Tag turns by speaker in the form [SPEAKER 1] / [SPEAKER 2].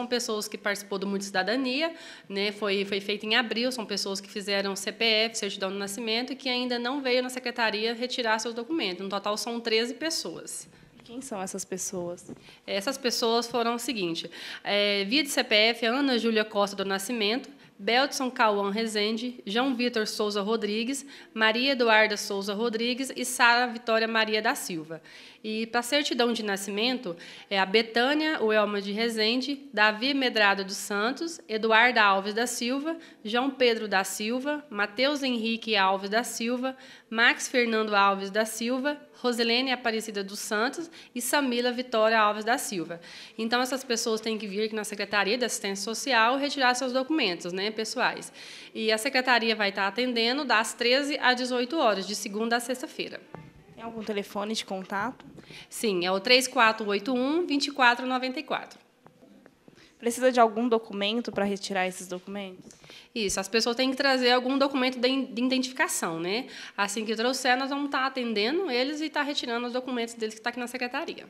[SPEAKER 1] são pessoas que participou do Mundo Cidadania, né? Foi foi feito em abril, são pessoas que fizeram CPF, certidão de nascimento e que ainda não veio na secretaria retirar seus documentos. No total são 13 pessoas. Quem são essas pessoas? Essas pessoas foram o seguinte: é, via de CPF, Ana Júlia Costa do Nascimento, Beltson Cauã Rezende, João Vitor Souza Rodrigues, Maria Eduarda Souza Rodrigues e Sara Vitória Maria da Silva. E para certidão de nascimento é a Betânia Uelma de Rezende, Davi Medrada dos Santos, Eduarda Alves da Silva, João Pedro da Silva, Matheus Henrique Alves da Silva, Max Fernando Alves da Silva, Roselene Aparecida dos Santos e Samila Vitória Alves da Silva. Então essas pessoas têm que vir aqui na Secretaria da Assistência Social retirar seus documentos, né? Né, pessoais. E a secretaria vai estar atendendo das 13 às 18 horas, de segunda a sexta-feira. Tem algum telefone de contato? Sim, é o 3481-2494. Precisa de algum documento para retirar esses documentos? Isso, as pessoas têm que trazer algum documento de identificação, né? Assim que trouxer, nós vamos estar atendendo eles e estar retirando os documentos deles que está aqui na secretaria.